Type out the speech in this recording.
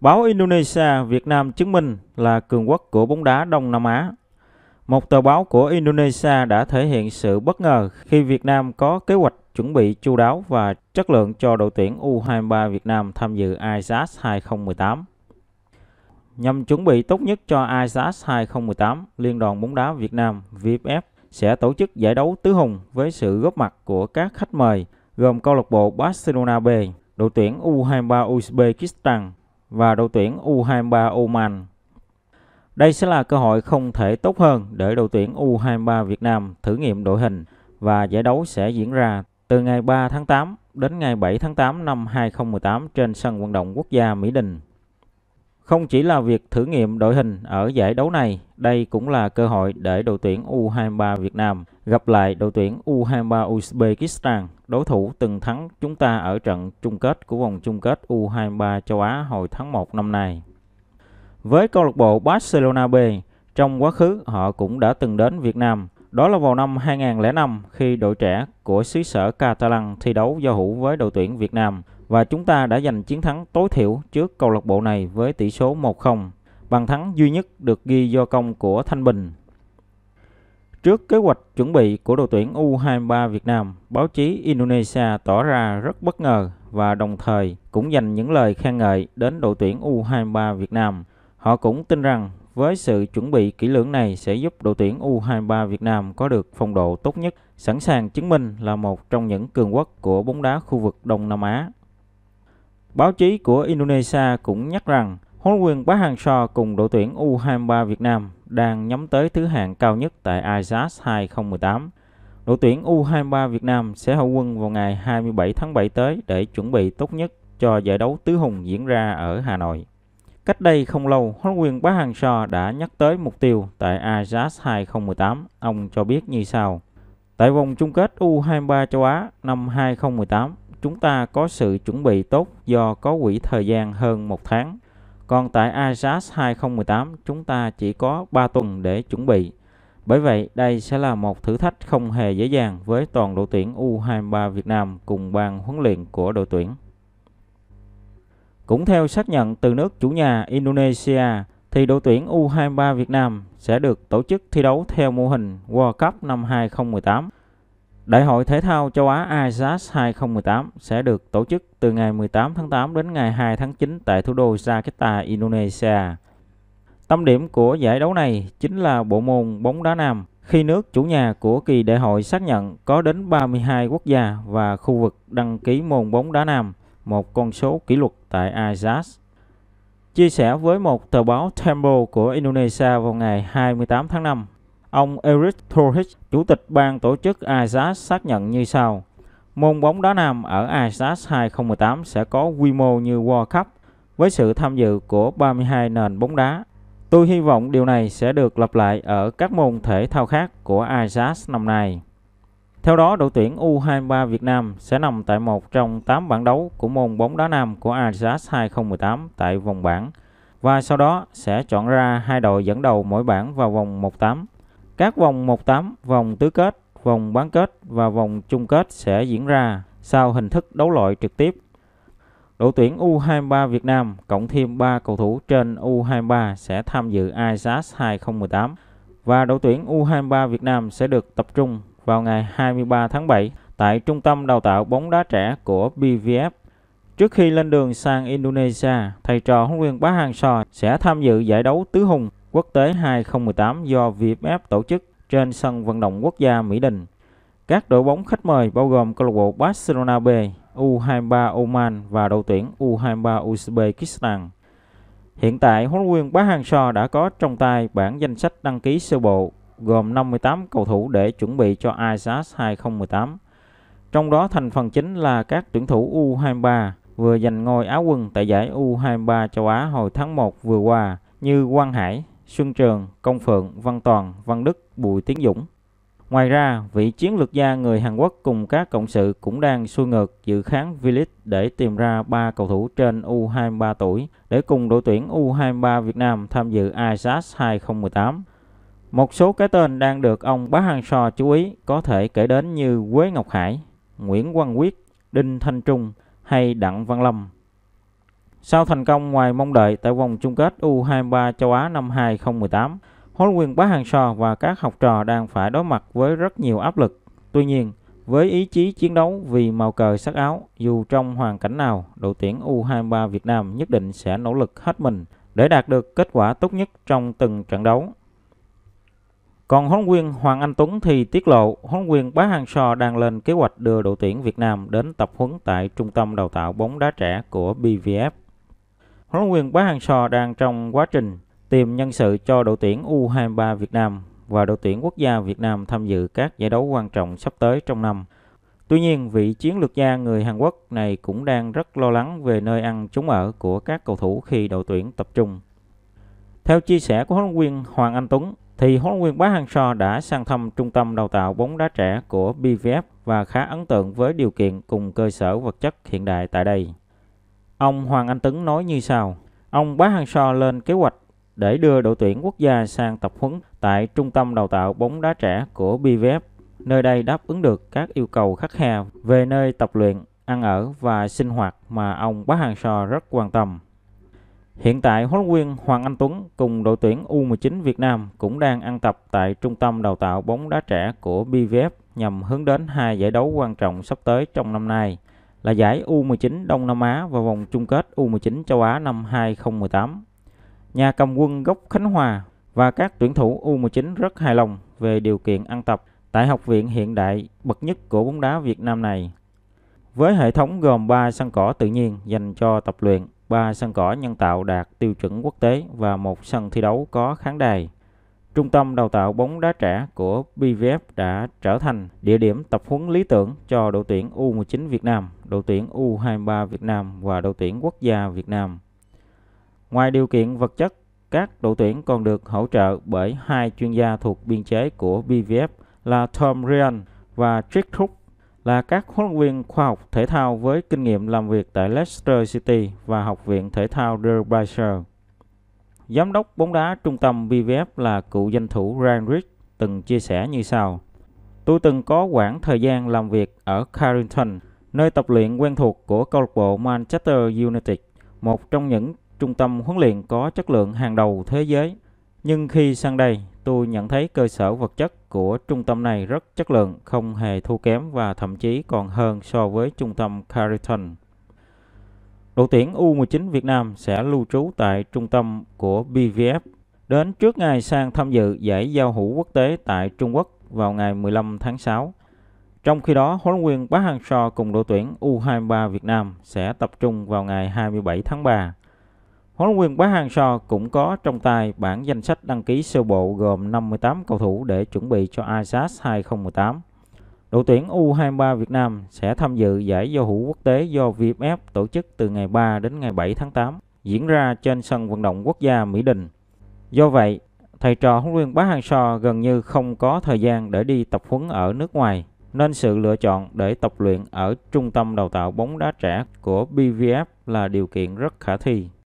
Báo Indonesia Việt Nam chứng minh là cường quốc của bóng đá Đông Nam Á. Một tờ báo của Indonesia đã thể hiện sự bất ngờ khi Việt Nam có kế hoạch chuẩn bị chu đáo và chất lượng cho đội tuyển U23 Việt Nam tham dự ISAS 2018. Nhằm chuẩn bị tốt nhất cho ISAS 2018, Liên đoàn bóng đá Việt Nam VFF sẽ tổ chức giải đấu tứ hùng với sự góp mặt của các khách mời gồm câu lạc bộ Barcelona B, đội tuyển U23 Uzbekistan, và đội tuyển U23 Oman. Đây sẽ là cơ hội không thể tốt hơn để đội tuyển U23 Việt Nam thử nghiệm đội hình và giải đấu sẽ diễn ra từ ngày 3 tháng 8 đến ngày 7 tháng 8 năm 2018 trên sân vận động quốc gia Mỹ Đình. Không chỉ là việc thử nghiệm đội hình ở giải đấu này, đây cũng là cơ hội để đội tuyển U23 Việt Nam gặp lại đội tuyển U23 Uzbekistan, đối thủ từng thắng chúng ta ở trận chung kết của vòng chung kết U23 châu Á hồi tháng 1 năm nay. Với câu lạc bộ Barcelona B, trong quá khứ họ cũng đã từng đến Việt Nam. Đó là vào năm 2005 khi đội trẻ của xứ sở Catalan thi đấu giao hữu với đội tuyển Việt Nam và chúng ta đã giành chiến thắng tối thiểu trước câu lạc bộ này với tỷ số 1-0. Bàn thắng duy nhất được ghi do công của Thanh Bình. Trước kế hoạch chuẩn bị của đội tuyển U23 Việt Nam, báo chí Indonesia tỏ ra rất bất ngờ và đồng thời cũng dành những lời khen ngợi đến đội tuyển U23 Việt Nam. Họ cũng tin rằng với sự chuẩn bị kỹ lưỡng này sẽ giúp đội tuyển U23 Việt Nam có được phong độ tốt nhất, sẵn sàng chứng minh là một trong những cường quốc của bóng đá khu vực Đông Nam Á. Báo chí của Indonesia cũng nhắc rằng huấn luyện Park Hang-seo cùng đội tuyển U23 Việt Nam đang nhắm tới thứ hạng cao nhất tại ISAS 2018. Đội tuyển U23 Việt Nam sẽ hậu quân vào ngày 27 tháng 7 tới để chuẩn bị tốt nhất cho giải đấu tứ hùng diễn ra ở Hà Nội. Cách đây không lâu, huấn luyện Park Hang-seo đã nhắc tới mục tiêu tại Ajax 2018. Ông cho biết như sau. Tại vòng chung kết U23 châu Á năm 2018, chúng ta có sự chuẩn bị tốt do có quỹ thời gian hơn một tháng. Còn tại Ajax 2018, chúng ta chỉ có 3 tuần để chuẩn bị. Bởi vậy, đây sẽ là một thử thách không hề dễ dàng với toàn đội tuyển U23 Việt Nam cùng ban huấn luyện của đội tuyển. Cũng theo xác nhận từ nước chủ nhà Indonesia, thì đội tuyển U23 Việt Nam sẽ được tổ chức thi đấu theo mô hình World Cup năm 2018 Đại hội Thể thao Châu Á ISAS 2018 sẽ được tổ chức từ ngày 18 tháng 8 đến ngày 2 tháng 9 tại thủ đô Jakarta, Indonesia. Tâm điểm của giải đấu này chính là bộ môn bóng đá nam, khi nước chủ nhà của kỳ đại hội xác nhận có đến 32 quốc gia và khu vực đăng ký môn bóng đá nam, một con số kỷ lục tại ISAS. Chia sẻ với một tờ báo Tempo của Indonesia vào ngày 28 tháng 5, Ông Eric Thorich, chủ tịch ban tổ chức ISAS xác nhận như sau. Môn bóng đá nam ở ISAS 2018 sẽ có quy mô như World Cup với sự tham dự của 32 nền bóng đá. Tôi hy vọng điều này sẽ được lặp lại ở các môn thể thao khác của ISAS năm nay. Theo đó, đội tuyển U23 Việt Nam sẽ nằm tại một trong 8 bảng đấu của môn bóng đá nam của ISAS 2018 tại vòng bảng và sau đó sẽ chọn ra hai đội dẫn đầu mỗi bảng vào vòng 1-8. Các vòng 1/8, vòng tứ kết, vòng bán kết và vòng chung kết sẽ diễn ra sau hình thức đấu loại trực tiếp. Đội tuyển U23 Việt Nam cộng thêm 3 cầu thủ trên U23 sẽ tham dự ISAS 2018 và đội tuyển U23 Việt Nam sẽ được tập trung vào ngày 23 tháng 7 tại Trung tâm Đào tạo bóng đá trẻ của BVF. Trước khi lên đường sang Indonesia, thầy trò huấn luyện Bá Hang Seo sẽ tham dự giải đấu tứ hùng quốc tế 2018 do VFF tổ chức trên sân vận động quốc gia Mỹ Đình. Các đội bóng khách mời bao gồm câu lạc bộ Barcelona B, U23 Oman và đội tuyển U23 Uzbekistan. Hiện tại, huấn luyện Bá Hang So đã có trong tay bản danh sách đăng ký sơ bộ gồm 58 cầu thủ để chuẩn bị cho ISAS 2018. Trong đó thành phần chính là các tuyển thủ U23 vừa giành ngôi áo quân tại giải U23 châu Á hồi tháng 1 vừa qua như Quang Hải, Xuân Trường, Công Phượng, Văn Toàn, Văn Đức, Bùi Tiến Dũng. Ngoài ra, vị chiến lược gia người Hàn Quốc cùng các cộng sự cũng đang xuôi ngược dự kháng V-League để tìm ra 3 cầu thủ trên U23 tuổi để cùng đội tuyển U23 Việt Nam tham dự ISAS 2018. Một số cái tên đang được ông Bá Hằng So chú ý có thể kể đến như Quế Ngọc Hải, Nguyễn Quang Quyết, Đinh Thanh Trung hay Đặng Văn Lâm. Sau thành công ngoài mong đợi tại vòng chung kết U23 châu Á năm 2018, huấn quyền Bá Hàng Sò và các học trò đang phải đối mặt với rất nhiều áp lực. Tuy nhiên, với ý chí chiến đấu vì màu cờ sắc áo, dù trong hoàn cảnh nào, đội tuyển U23 Việt Nam nhất định sẽ nỗ lực hết mình để đạt được kết quả tốt nhất trong từng trận đấu. Còn huấn quyền Hoàng Anh Tuấn thì tiết lộ huấn quyền Bá Hàng Sò đang lên kế hoạch đưa đội tuyển Việt Nam đến tập huấn tại Trung tâm Đào tạo bóng đá trẻ của BVF Huấn luyện viên Bá Hằng Sò đang trong quá trình tìm nhân sự cho đội tuyển U23 Việt Nam và đội tuyển quốc gia Việt Nam tham dự các giải đấu quan trọng sắp tới trong năm. Tuy nhiên, vị chiến lược gia người Hàn Quốc này cũng đang rất lo lắng về nơi ăn chúng ở của các cầu thủ khi đội tuyển tập trung. Theo chia sẻ của huấn luyện viên Hoàng Anh Tuấn, thì huấn luyện viên Bá Hang So đã sang thăm trung tâm đào tạo bóng đá trẻ của BVF và khá ấn tượng với điều kiện cùng cơ sở vật chất hiện đại tại đây. Ông Hoàng Anh Tấn nói như sau. Ông Bá Hang So lên kế hoạch để đưa đội tuyển quốc gia sang tập huấn tại Trung tâm Đào tạo bóng đá trẻ của BVF. Nơi đây đáp ứng được các yêu cầu khắc khe về nơi tập luyện, ăn ở và sinh hoạt mà ông Bá Hang So rất quan tâm. Hiện tại, huấn luyện Hoàng Anh Tuấn cùng đội tuyển U19 Việt Nam cũng đang ăn tập tại Trung tâm Đào tạo bóng đá trẻ của BVF nhằm hướng đến hai giải đấu quan trọng sắp tới trong năm nay là giải U19 Đông Nam Á và vòng chung kết U19 châu Á năm 2018. Nhà cầm quân gốc Khánh Hòa và các tuyển thủ U19 rất hài lòng về điều kiện ăn tập tại học viện hiện đại bậc nhất của bóng đá Việt Nam này. Với hệ thống gồm 3 sân cỏ tự nhiên dành cho tập luyện, 3 sân cỏ nhân tạo đạt tiêu chuẩn quốc tế và một sân thi đấu có khán đài. Trung tâm đào tạo bóng đá trẻ của BVF đã trở thành địa điểm tập huấn lý tưởng cho đội tuyển U19 Việt Nam, đội tuyển U23 Việt Nam và đội tuyển quốc gia Việt Nam. Ngoài điều kiện vật chất, các đội tuyển còn được hỗ trợ bởi hai chuyên gia thuộc biên chế của BVF là Tom Ryan và Trick Hook là các huấn luyện viên khoa học thể thao với kinh nghiệm làm việc tại Leicester City và Học viện Thể thao Derbyshire. Giám đốc bóng đá trung tâm BVF là cựu danh thủ Ryan Rich từng chia sẻ như sau. Tôi từng có quãng thời gian làm việc ở Carrington, nơi tập luyện quen thuộc của câu lạc bộ Manchester United, một trong những trung tâm huấn luyện có chất lượng hàng đầu thế giới. Nhưng khi sang đây, tôi nhận thấy cơ sở vật chất của trung tâm này rất chất lượng, không hề thua kém và thậm chí còn hơn so với trung tâm Carrington. Đội tuyển U19 Việt Nam sẽ lưu trú tại trung tâm của BVF đến trước ngày sang tham dự giải giao hữu quốc tế tại Trung Quốc vào ngày 15 tháng 6. Trong khi đó, huấn luyện viên Park hang cùng đội tuyển U23 Việt Nam sẽ tập trung vào ngày 27 tháng 3. Huấn luyện viên Park hang cũng có trong tay bản danh sách đăng ký sơ bộ gồm 58 cầu thủ để chuẩn bị cho ASEAN 2018. Đội tuyển U23 Việt Nam sẽ tham dự giải giao hữu quốc tế do VFF tổ chức từ ngày 3 đến ngày 7 tháng 8, diễn ra trên sân vận động quốc gia Mỹ Đình. Do vậy, thầy trò huấn luyện Bá Hang So gần như không có thời gian để đi tập huấn ở nước ngoài, nên sự lựa chọn để tập luyện ở trung tâm đào tạo bóng đá trẻ của BVF là điều kiện rất khả thi.